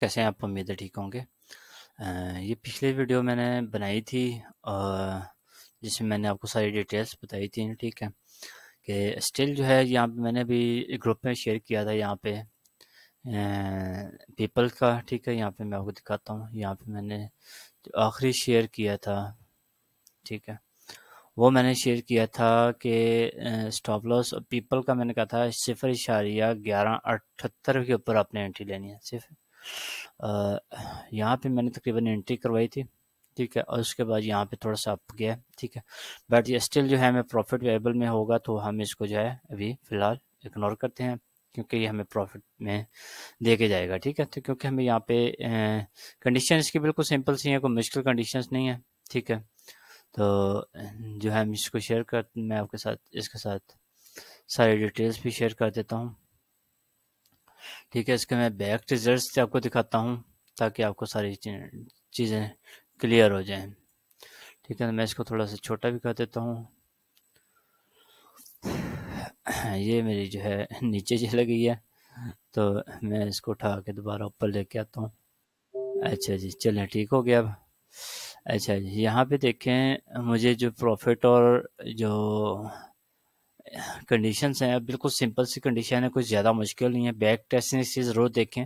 कैसे हैं आप उम्मीद है ठीक होंगे ये पिछले वीडियो मैंने बनाई थी जिसमें मैंने आपको सारी डिटेल्स बताई थी ठीक है कि स्टिल जो है यहाँ पे मैंने भी ग्रुप में शेयर किया था यहाँ पे पीपल का ठीक है यहाँ पे मैं आपको दिखाता हूँ यहाँ पे मैंने आखिरी शेयर किया था ठीक है वो मैंने शेयर किया था कि स्टॉप लॉस पीपल का मैंने कहा था सिफर इशारिया ग्यारह अठहत्तर के ऊपर आपने एंट्री लेनी है सिर्फ यहाँ पे मैंने तकरीबन एंट्री करवाई थी ठीक है और उसके बाद यहाँ पे थोड़ा सा अप गया ठीक है बट ये स्टिल जो है हमें प्रॉफिट वेबल में होगा तो हम इसको जो है अभी फ़िलहाल इग्नोर करते हैं क्योंकि ये हमें प्रॉफिट में दे के जाएगा ठीक है तो क्योंकि हमें यहाँ पे कंडीशन इसकी बिल्कुल सिंपल सी हैं कोई मुश्किल कंडीशंस नहीं है ठीक है तो जो है हम इसको शेयर कर मैं आपके साथ इसके साथ सारी डिटेल्स भी शेयर कर देता हूँ ठीक है इसके मैं बैक रिजल्ट से आपको दिखाता हूँ ताकि आपको सारी चीज़ें क्लियर हो जाएं ठीक है तो मैं इसको थोड़ा सा छोटा भी कर देता हूँ ये मेरी जो है नीचे चली गई है तो मैं इसको उठा के दोबारा ऊपर लेके आता हूँ अच्छा जी चलें ठीक हो गया अब अच्छा जी यहाँ पे देखें मुझे जो प्रॉफिट और जो कंडीशन हैं बिल्कुल सिंपल सी कंडीशन है कुछ ज़्यादा मुश्किल नहीं है बैक टेस्टिंग चीज ज़रूर देखें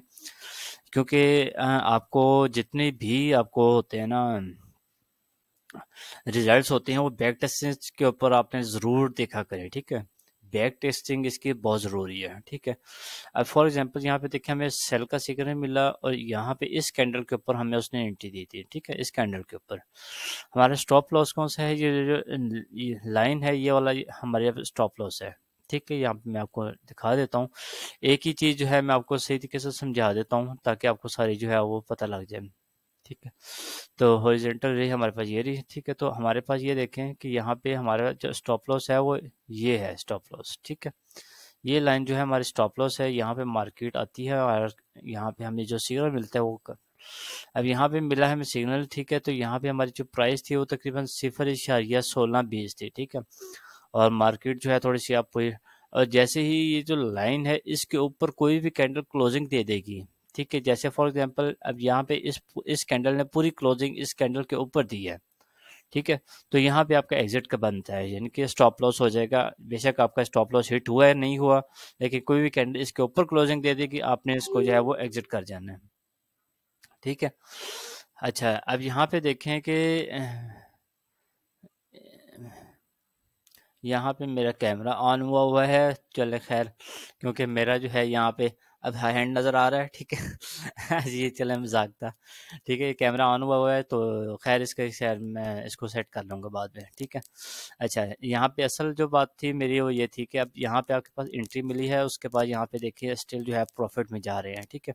क्योंकि आपको जितने भी आपको होते हैं ना रिजल्ट्स होते हैं वो बैक टेस्टिंग के ऊपर आपने ज़रूर देखा करें ठीक है बैक टेस्टिंग इसकी बहुत ज़रूरी है ठीक है अब फॉर एग्जांपल यहाँ पे देखिए हमें सेल का सिग्नल मिला और यहाँ पे इस कैंडल के ऊपर हमें उसने एंट्री दी थी ठीक है इस कैंडल के ऊपर हमारा स्टॉप लॉस कौन सा है ये जो लाइन है ये वाला हमारे स्टॉप लॉस है ठीक है यहाँ पे मैं आपको दिखा देता हूँ एक ही चीज़ जो है मैं आपको सही तरीके से समझा देता हूँ ताकि आपको सारी जो है वो पता लग जाए ठीक है तो हॉरिजेंटल रे हमारे पास ये रही है ठीक है तो हमारे पास ये देखें कि यहाँ पे हमारा जो स्टॉप लॉस है वो ये है स्टॉप लॉस ठीक है ये लाइन जो है हमारी स्टॉप लॉस है यहाँ पे मार्केट आती है और यहाँ पे हमें जो सिग्नल मिलता है वो कर अब यहाँ पे मिला है हमें सिग्नल ठीक है तो यहाँ पे हमारी जो प्राइस थी वो तकरीबन सिफर इशारिया सोलह बीस थी ठीक है और मार्केट जो है थोड़ी सी आप और जैसे ही ये जो लाइन है इसके ऊपर कोई भी कैंडल क्लोजिंग दे देगी ठीक है जैसे फॉर एग्जांपल अब यहाँ पे इस इस कैंडल ने पूरी क्लोजिंग इस कैंडल के ऊपर दी है ठीक है तो यहाँ पे आपका एग्जिट का बनता है यानी कि स्टॉप लॉस हो जाएगा बेशक आपका स्टॉप लॉस हिट हुआ है नहीं हुआ लेकिन कोई भी कैंडल इसके ऊपर क्लोजिंग दे देगी आपने इसको जो है वो एग्जिट कर जाना है ठीक है अच्छा अब यहाँ पे देखें कि यहाँ पे मेरा कैमरा ऑन हुआ हुआ है चले खैर क्योंकि मेरा जो है यहाँ पे अब हैंड नज़र आ रहा है ठीक है ये चले मजाक था ठीक है कैमरा ऑन हुआ हुआ है तो खैर इसके खैर मैं इसको सेट कर लूँगा बाद में ठीक है अच्छा यहाँ पे असल जो बात थी मेरी वो ये थी कि अब यहाँ पे आपके पास एंट्री मिली है उसके बाद यहाँ पे देखिए स्टिल जो है प्रॉफिट में जा रहे हैं ठीक है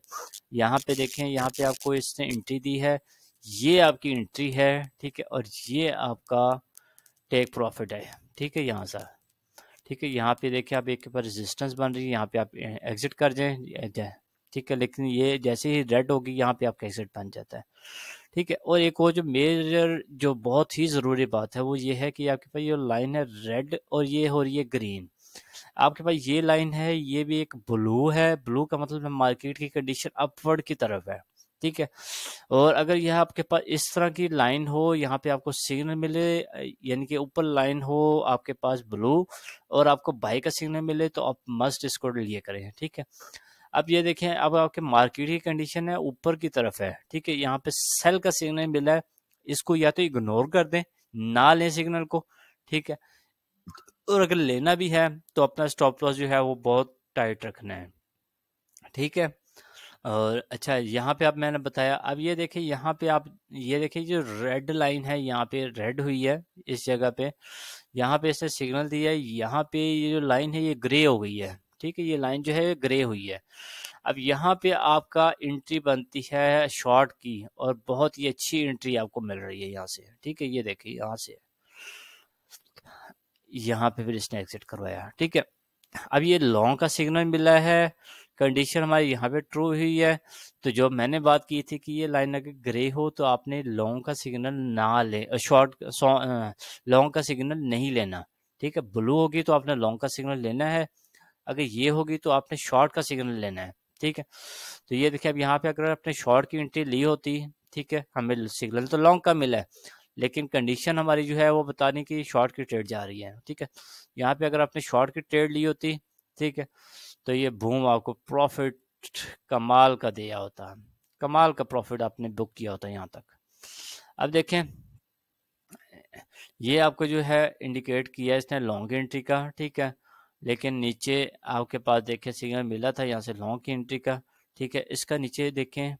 यहाँ पे देखें यहाँ पे आपको इसने एंट्री दी है ये आपकी एंट्री है ठीक है और ये आपका टेक प्रॉफिट है ठीक है यहाँ सर ठीक है यहाँ पे देखिए आप एक पर रेजिस्टेंस बन रही है यहाँ पे आप एग्जिट कर जाए ठीक है लेकिन ये जैसे ही रेड होगी यहाँ पे आपका एग्जिट बन जाता है ठीक है और एक और जो मेजर जो बहुत ही ज़रूरी बात है वो ये है कि आपके पास ये लाइन है रेड और ये हो रही है ग्रीन आपके पास ये लाइन है ये भी एक ब्लू है ब्लू का मतलब है मार्केट की कंडीशन अपवर्ड की तरफ है ठीक है और अगर यह आपके पास इस तरह की लाइन हो यहाँ पे आपको सिग्नल मिले यानी कि ऊपर लाइन हो आपके पास ब्लू और आपको बाई का सिग्नल मिले तो आप मस्ट इसको लिए करें ठीक है अब ये देखें अब आपके मार्केट की कंडीशन है ऊपर की तरफ है ठीक है यहाँ पे सेल का सिग्नल मिला है इसको या तो इग्नोर कर दें ना लें सिग्नल को ठीक है और अगर लेना भी है तो अपना स्टॉप लॉस जो है वो बहुत टाइट रखना है ठीक है और अच्छा यहाँ पे आप मैंने बताया अब ये देखिए यहाँ पे आप ये देखिए जो रेड लाइन है यहाँ पे रेड हुई है इस जगह पे यहाँ पे इसने सिग्नल दिया है यहाँ पे ये जो लाइन है ये ग्रे हो गई है ठीक है ये लाइन जो है ग्रे हुई है अब यहाँ पे आपका एंट्री बनती है शॉर्ट की और बहुत ही अच्छी एंट्री आपको मिल रही है यहाँ से ठीक है ये देखिए यहाँ से यहाँ पे फिर इसने एग्जिट करवाया ठीक है अब ये लॉन्ग का सिग्नल मिला है कंडीशन हमारी यहाँ पे ट्रू हुई है तो जो मैंने बात की थी कि ये लाइन अगर ग्रे हो तो आपने लॉन्ग का सिग्नल ना ले शॉर्ट लॉन्ग का सिग्नल नहीं लेना ठीक है ब्लू होगी तो आपने लॉन्ग का सिग्नल लेना है अगर ये होगी तो आपने शॉर्ट का सिग्नल लेना है ठीक है तो ये देखिए अब यहाँ पे अगर आपने शॉर्ट की एंट्री ली होती ठीक है हमें सिग्नल तो लॉन्ग का मिला है लेकिन कंडीशन हमारी जो है वो बताने की शॉर्ट की ट्रेड जा रही है ठीक है यहाँ पे अगर आपने शॉर्ट की ट्रेड ली होती ठीक है तो ये भूम आपको प्रॉफिट कमाल का दिया होता है कमाल का प्रॉफिट आपने बुक किया होता है यहाँ तक अब देखें ये आपको जो है इंडिकेट किया इसने लॉन्ग एंट्री का ठीक है लेकिन नीचे आपके पास देखें सिग्नल मिला था यहाँ से लॉन्ग की एंट्री का ठीक है इसका नीचे देखें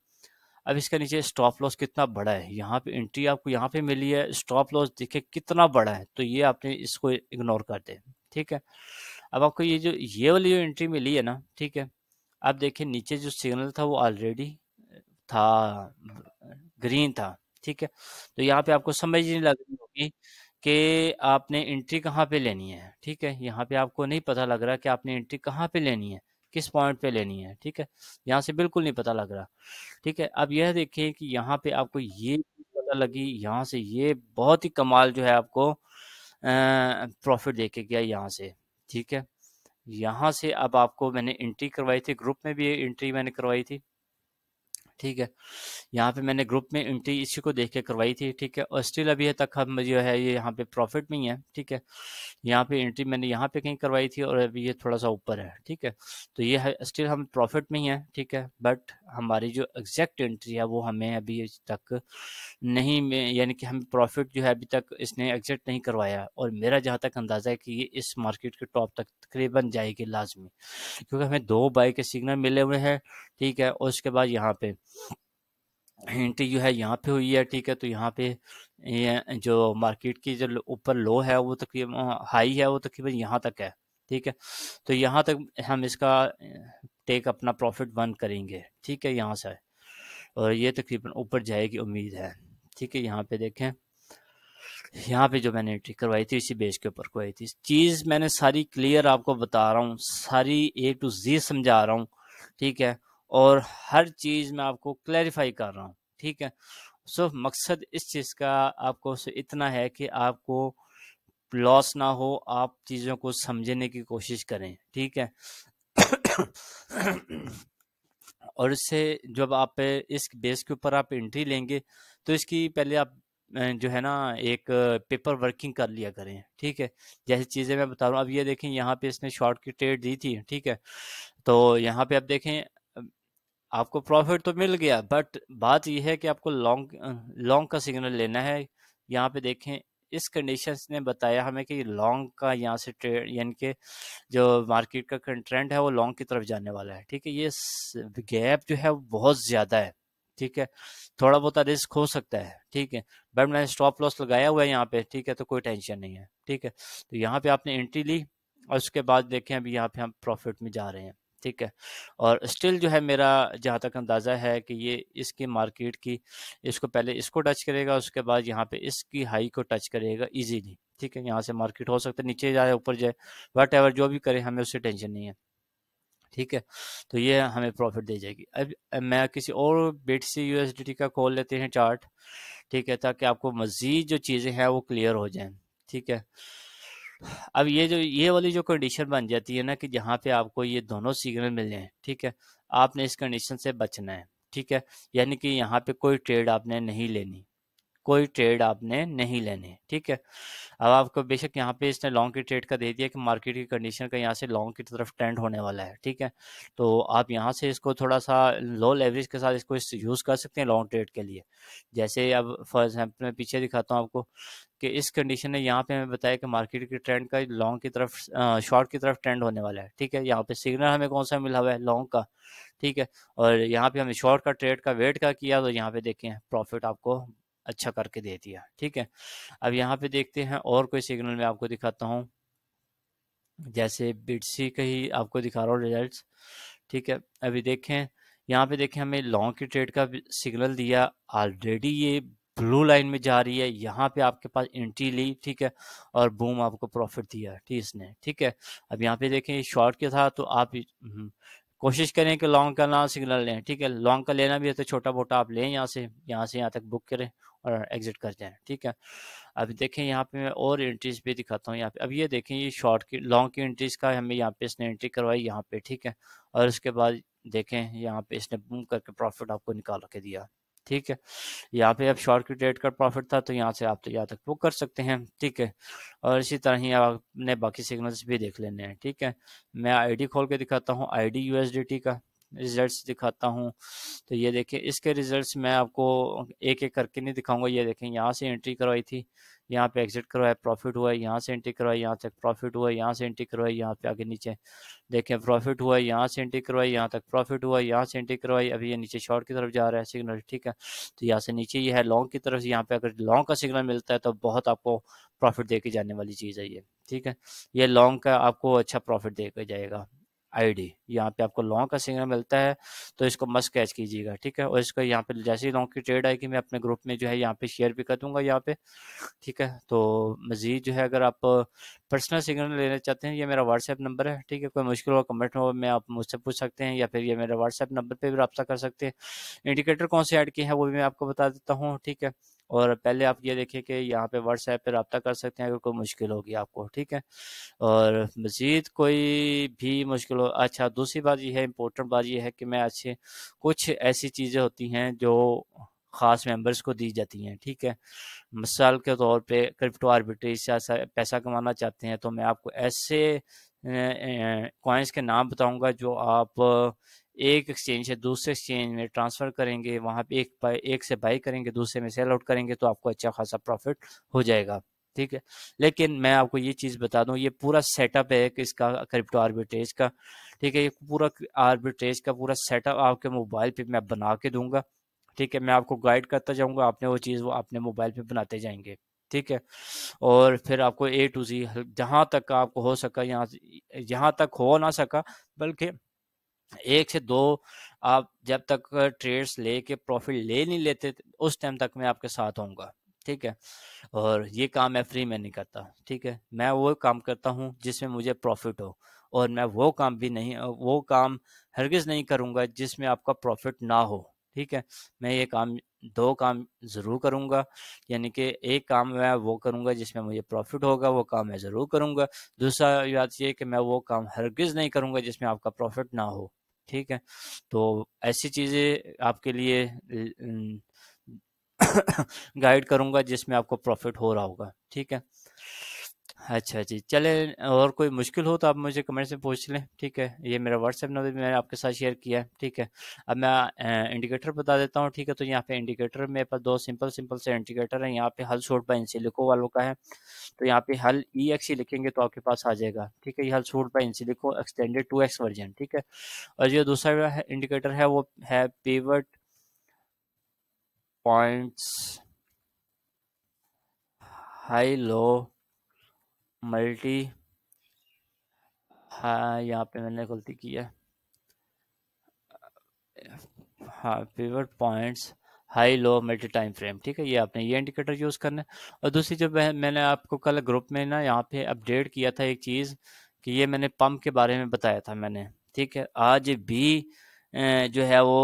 अब इसका नीचे स्टॉप लॉस कितना बड़ा है यहाँ पे एंट्री आपको यहाँ पे मिली है स्टॉप लॉस देखें कितना बड़ा है तो ये आपने इसको इग्नोर कर दे ठीक है अब आपको ये जो ये वाली जो एंट्री मिली है ना ठीक है आप देखिए नीचे जो सिग्नल था वो ऑलरेडी था ग्रीन मतलब था ठीक है तो यहाँ पे आपको समझ नहीं लग रही होगी कि आपने एंट्री कहाँ पे लेनी है ठीक है यहाँ पे आपको नहीं पता लग रहा कि आपने एंट्री कहाँ पे लेनी है किस पॉइंट पे लेनी है ठीक है यहाँ से बिल्कुल नहीं पता लग रहा ठीक है अब यह देखिए कि यहाँ पे आपको ये पता लगी यहाँ से ये बहुत ही कमाल जो है आपको प्रॉफिट देके गया यहाँ से ठीक है यहाँ से अब आपको मैंने एंट्री करवाई थी ग्रुप में भी एंट्री मैंने करवाई थी ठीक है यहाँ पे मैंने ग्रुप में एंट्री इसी को देख के करवाई थी ठीक है और स्टिल अभी तक हम जो है ये यहाँ पे प्रॉफिट में ही है ठीक है यहाँ पे एंट्री मैंने यहाँ पे कहीं करवाई थी और अभी ये थोड़ा सा ऊपर है ठीक है तो ये स्टिल हम प्रॉफिट में ही है ठीक है बट हमारी जो एग्जैक्ट एंट्री है वो हमें अभी तक नहीं यानी कि हम प्रॉफिट जो है अभी तक इसने एग्जैक्ट नहीं करवाया और मेरा जहाँ तक अंदाज़ा है कि ये इस मार्केट के टॉप तक तकरीबन जाएगी लाजमी क्योंकि हमें दो बाई के सिग्नल मिले हुए हैं ठीक है और उसके बाद यहाँ पे एंट्री जो है यहाँ पे हुई है ठीक है तो यहाँ पे ये जो मार्केट की जो ऊपर लो है वो तकरीबन हाई है वो तकरीबन यहाँ तक है ठीक है तो यहाँ तक हम इसका टेक अपना प्रॉफिट वन करेंगे ठीक है यहाँ से और ये तकरीबन ऊपर जाएगी उम्मीद है ठीक है यहाँ पे देखें यहाँ पे जो मैंने एंट्री करवाई थी इसी बेस के ऊपर करवाई थी चीज़ मैंने सारी क्लियर आपको बता रहा हूँ सारी ए टू जी समझा रहा हूँ ठीक है और हर चीज़ में आपको क्लैरिफाई कर रहा हूँ ठीक है सो मकसद इस चीज़ का आपको इतना है कि आपको लॉस ना हो आप चीज़ों को समझने की कोशिश करें ठीक है और इससे जब आप इस बेस के ऊपर आप एंट्री लेंगे तो इसकी पहले आप जो है ना एक पेपर वर्किंग कर लिया करें ठीक है जैसे चीज़ें मैं बता रहा हूँ अब ये देखें यहाँ पे इसने शॉर्ट की ट्रेड दी थी ठीक है तो यहाँ पे आप देखें आपको प्रॉफिट तो मिल गया बट बात यह है कि आपको लॉन्ग लॉन्ग का सिग्नल लेना है यहाँ पे देखें इस कंडीशन ने बताया हमें कि लॉन्ग का यहाँ से ट्रेड यानी कि जो मार्केट का ट्रेंड है वो लॉन्ग की तरफ जाने वाला है ठीक है ये गैप जो है बहुत ज़्यादा है ठीक है थोड़ा बहुत रिस्क हो सकता है ठीक है बट मैंने स्टॉप लॉस लगाया हुआ है यहाँ पे ठीक है तो कोई टेंशन नहीं है ठीक है तो यहाँ पे आपने एंट्री ली और उसके बाद देखें अभी यहाँ पे हम प्रॉफिट में जा रहे हैं ठीक है और स्टिल जो है मेरा जहाँ तक अंदाज़ा है कि ये इसकी मार्केट की इसको पहले इसको टच करेगा उसके बाद यहाँ पे इसकी हाई को टच करेगा इजीली ठीक है यहाँ से मार्केट हो सकता है नीचे जाए ऊपर जाए वट एवर जो भी करे हमें उससे टेंशन नहीं है ठीक है तो ये हमें प्रॉफिट दे जाएगी अब मैं किसी और बेट से यू का खोल लेते हैं चार्ट ठीक है ताकि आपको मज़ीद जो चीज़ें हैं वो क्लियर हो जाए ठीक है अब ये जो ये वाली जो कंडीशन बन जाती है ना कि जहाँ पे आपको ये दोनों सिग्नल मिल जाए ठीक है आपने इस कंडीशन से बचना है ठीक है यानी कि यहाँ पे कोई ट्रेड आपने नहीं लेनी कोई ट्रेड आपने नहीं लेने ठीक है अब आपको बेशक यहाँ पे इसने लॉन्ग की ट्रेड का दे दिया कि मार्केट की कंडीशन का यहाँ से लॉन्ग की तरफ ट्रेंड होने वाला है ठीक है तो आप यहाँ से इसको थोड़ा सा लो लेवरेज के साथ इसको इस यूज़ कर सकते हैं लॉन्ग ट्रेड के लिए जैसे अब फॉर एग्जाम्पल मैं पीछे दिखाता हूँ आपको कि इस कंडीशन ने यहाँ पे हमें बताया कि मार्केट के ट्रेंड का लॉन्ग की तरफ शॉर्ट की तरफ ट्रेंड होने वाला है ठीक है यहाँ पे सिग्नल हमें कौन सा मिला हुआ है लॉन्ग का ठीक है और यहाँ पे हमें शॉर्ट का ट्रेड का वेट का किया तो यहाँ पे देखें प्रॉफिट आपको अच्छा करके दे दिया ठीक है अब यहाँ पे देखते हैं और कोई सिग्नल मैं आपको दिखाता हूँ जैसे बिटसी का ही आपको दिखा रहा हूँ रिजल्ट ठीक है अभी देखें यहाँ पे देखें हमें लॉन्ग की ट्रेड का सिग्नल दिया ऑलरेडी ये ब्लू लाइन में जा रही है यहाँ पे आपके पास एंट्री ली ठीक है और बूम आपको प्रॉफिट दिया ठीक इसने ठीक है अब यहाँ पे देखें शॉर्ट के था तो आप हम्म, कोशिश करें कि लॉन्ग का ना सिग्नल लें ठीक है लॉन्ग का लेना भी है तो छोटा मोटा आप लें यहाँ से यहाँ से यहाँ तक बुक करें और एग्जिट कर जाएं ठीक है अब देखें यहाँ पे मैं और एंट्रीज भी दिखाता हूँ यहाँ पे अब ये देखें ये शॉर्ट की लॉन्ग की एंट्रीज का हमें यहाँ पे इसने एंट्री करवाई यहाँ पे ठीक है और उसके बाद देखें यहाँ पे इसने बूम करके प्रॉफिट आपको निकाल के दिया ठीक है यहाँ पे अब शॉर्ट की ट्रेड का प्रॉफिट था तो यहाँ से आप तो यहाँ तक बुक कर सकते हैं ठीक है और इसी तरह ही आपने बाकी सिग्नल्स भी देख लेने हैं ठीक है मैं आईडी खोल के दिखाता हूँ आईडी यूएसडीटी का रिजल्ट्स दिखाता हूँ तो ये देखें इसके रिजल्ट्स मैं आपको एक एक करके नहीं दिखाऊंगा ये देखें यहाँ से एंट्री करवाई थी यहाँ पे एग्जिट करवाया प्रॉफिट हुआ है यहाँ से एंट्री करवाई यहाँ तक प्रॉफिट हुआ है यहाँ से एंट्री करवाई यहाँ पे आगे नीचे देखें प्रॉफिट हुआ है यहाँ से एंट्री करवाई यहाँ तक प्रॉफिट हुआ है यहाँ से एंट्री करवाई अभी ये नीचे शॉर्ट की तरफ जा रहा है सिग्नल ठीक है तो यहाँ से नीचे ये है लॉन्ग की तरफ यहाँ पे अगर लॉन्ग का सिग्नल मिलता है तो बहुत आपको प्रॉफिट दे जाने वाली चीज़ है ये ठीक है ये लॉन्ग का आपको अच्छा प्रॉफिट दे के जाएगा आईडी यहाँ पे आपको लॉन्ग का सिग्नल मिलता है तो इसको मस्त कैच कीजिएगा ठीक है और इसको यहाँ पे जैसे ही लॉन्ग की ट्रेड आएगी मैं अपने ग्रुप में जो है यहाँ पे शेयर भी कर दूंगा यहाँ पे ठीक है तो मज़ीद जो है अगर आप पर्सनल सिग्नल लेना चाहते हैं ये मेरा व्हाट्सएप नंबर है ठीक है कोई मुश्किल हो कमेंट हो मैं आप मुझसे पूछ सकते हैं या फिर ये मेरा व्हाट्सएप नंबर पर भी रब्ता कर सकते हैं इंडिकेटर कौन से ऐड किए हैं वो भी मैं आपको बता देता हूँ ठीक है और पहले आप ये देखें कि यहाँ पे व्हाट्सएप पे रबता कर सकते हैं अगर कोई मुश्किल होगी आपको ठीक है और मज़ीद कोई भी मुश्किल हो अच्छा दूसरी बात यह है इम्पोर्टेंट बात यह है कि मैं अच्छे कुछ ऐसी चीज़ें होती हैं जो ख़ास मेंबर्स को दी जाती हैं ठीक है मिसाल के तौर पे क्रिप्टो आर्बिट्रेज से पैसा कमाना चाहते हैं तो मैं आपको ऐसे कॉइन्स के नाम बताऊंगा जो आप एक एक्सचेंज से दूसरे एक्सचेंज में ट्रांसफ़र करेंगे वहाँ पे एक एक से बाई करेंगे दूसरे में सेल आउट करेंगे तो आपको अच्छा खासा प्रॉफिट हो जाएगा ठीक है लेकिन मैं आपको ये चीज़ बता दूं ये पूरा सेटअप है इसका क्रिप्टो आर्बिट्रेज का ठीक है ये पूरा आर्बिट्रेज का पूरा सेटअप आपके मोबाइल पे मैं बना के दूंगा ठीक है मैं आपको गाइड करता जाऊंगा आपने वो चीज़ वो अपने मोबाइल पे बनाते जाएंगे ठीक है और फिर आपको ए टू जी जहाँ तक आपको हो सका यहाँ यहाँ तक हो ना सका बल्कि एक से दो आप जब तक ट्रेड्स ले के प्रॉफिट ले नहीं लेते उस टाइम तक मैं आपके साथ होऊंगा ठीक है और ये काम मैं फ्री में नहीं करता ठीक है मैं वो काम करता हूँ जिसमें मुझे प्रॉफिट हो और मैं वो काम भी नहीं वो काम हरगिज़ नहीं करूँगा जिसमें आपका प्रॉफिट ना हो ठीक है मैं ये काम दो काम ज़रूर करूंगा यानी कि एक काम मैं वो करूँगा जिसमें मुझे प्रॉफिट होगा वो काम मैं ज़रूर करूंगा दूसरा बात ये कि मैं वो काम हरगिज़ नहीं करूँगा जिसमें आपका प्रॉफिट ना हो ठीक है तो ऐसी चीज़ें आपके लिए गाइड करूंगा जिसमें आपको प्रॉफिट हो रहा होगा ठीक है अच्छा जी चले और कोई मुश्किल हो तो आप मुझे कमेंट्स में पूछ लें ठीक है ये मेरा व्हाट्सएप नंबर मैंने आपके साथ शेयर किया है ठीक है अब मैं इंडिकेटर बता देता हूँ ठीक है तो यहाँ पे इंडिकेटर मेरे पास दो सिंपल सिंपल से इंडिकेटर है यहाँ पे हल शोट बाय इंसिलिको वालों का है तो यहाँ पे हल ई एक्स ही लिखेंगे तो आपके पास आ जाएगा ठीक है ये Hull suite by InSilico extended to X version ठीक है और जो दूसरा इंडिकेटर है वो है pivot points high low multi हाँ यहाँ पे मैंने गलती की है हाँ pivot points high low multi time frame ठीक है ये आपने ये इंडिकेटर यूज़ करना है और दूसरी जब मैंने आपको कल ग्रुप में ना यहाँ पे अपडेट किया था एक चीज़ कि ये मैंने पंप के बारे में बताया था मैंने ठीक है आज भी जो है वो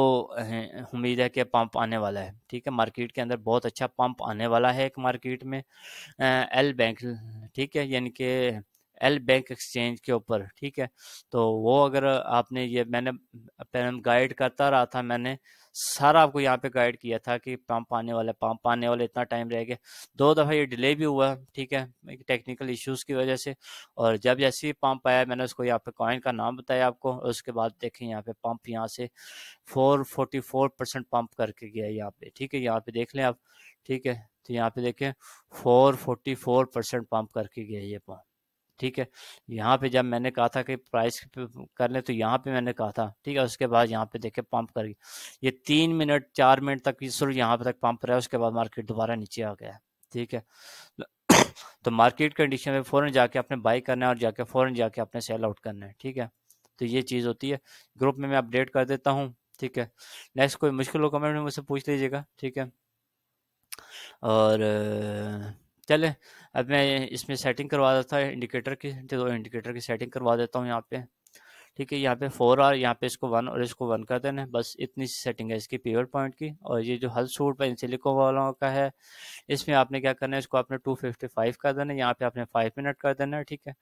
उम्मीद है कि पंप आने वाला है ठीक है मार्केट के अंदर बहुत अच्छा पंप आने वाला है एक मार्केट में एल बैंक ठीक है यानी कि एल बैंक एक्सचेंज के ऊपर ठीक है तो वो अगर आपने ये मैंने गाइड करता रहा था मैंने सारा आपको यहाँ पे गाइड किया था कि पंप आने वाला पंप आने वाला इतना टाइम रह गया दो दफ़ा ये डिले भी हुआ ठीक है टेक्निकल इश्यूज़ की वजह से और जब जैसे ही पंप आया मैंने उसको यहाँ पे कॉइन का नाम बताया आपको उसके बाद देखें यहाँ पे पंप यहाँ से four forty four percent pump करके गया यहाँ पे ठीक है यहाँ पे देख लें आप ठीक है तो यहाँ पे देखें four forty four percent pump करके गया ये पंप ठीक है यहाँ पे जब मैंने कहा था कि प्राइस कर ले तो यहाँ पे मैंने कहा था ठीक है उसके बाद यहाँ पे देखे पंप कर गई ये तीन मिनट चार मिनट तक सिर्फ यहाँ पे तक पंप रहा है उसके बाद मार्केट दोबारा नीचे आ गया ठीक है तो मार्केट कंडीशन में फ़ौरन जाके अपने बाई करना है और जाके फ़ौरन जाके अपने सेल आउट करना है ठीक है तो ये चीज़ होती है ग्रुप में मैं अपडेट कर देता हूँ ठीक है नेक्स्ट कोई मुश्किल हो कमेंट में मुझसे पूछ लीजिएगा ठीक है और चले अब मैं इसमें सेटिंग करवा देता हूँ इंडिकेटर की तो इंडिकेटर की सेटिंग करवा देता हूँ यहाँ पे ठीक है यहाँ पे फोर आर यहाँ पे इसको वन और इसको वन कर देना है बस इतनी सी सेटिंग है इसकी पीवर पॉइंट की और ये जो हल सूट पेंसिलिको वालों का है इसमें आपने क्या करना है इसको आपने टू फिफ्टी फाइव कर देना है यहाँ पे आपने फाइव मिनट कर देना है ठीक है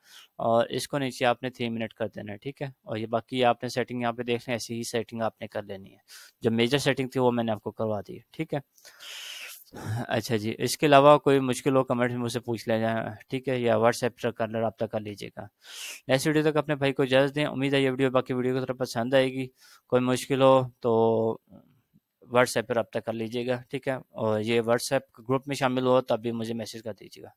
और इसको नीचे आपने थ्री मिनट कर देना है ठीक है और ये बाकी आपने सेटिंग यहाँ पे देखना है ऐसी ही सेटिंग आपने कर लेनी है जो मेजर सेटिंग थी वो मैंने आपको करवा दी ठीक है अच्छा जी इसके अलावा कोई मुश्किल हो कमेंट में मुझसे पूछ लिया जाए ठीक है या व्हाट्सएप पर कर रबा कर लीजिएगा नेक्स्ट वीडियो तक अपने भाई को इजाज़त दें उम्मीद है ये वीडियो बाकी वीडियो को तरफ पसंद आएगी कोई मुश्किल हो तो व्हाट्सएप पर रब्ता कर लीजिएगा ठीक है और ये व्हाट्सएप ग्रुप में शामिल हो तब भी मुझे मैसेज कर दीजिएगा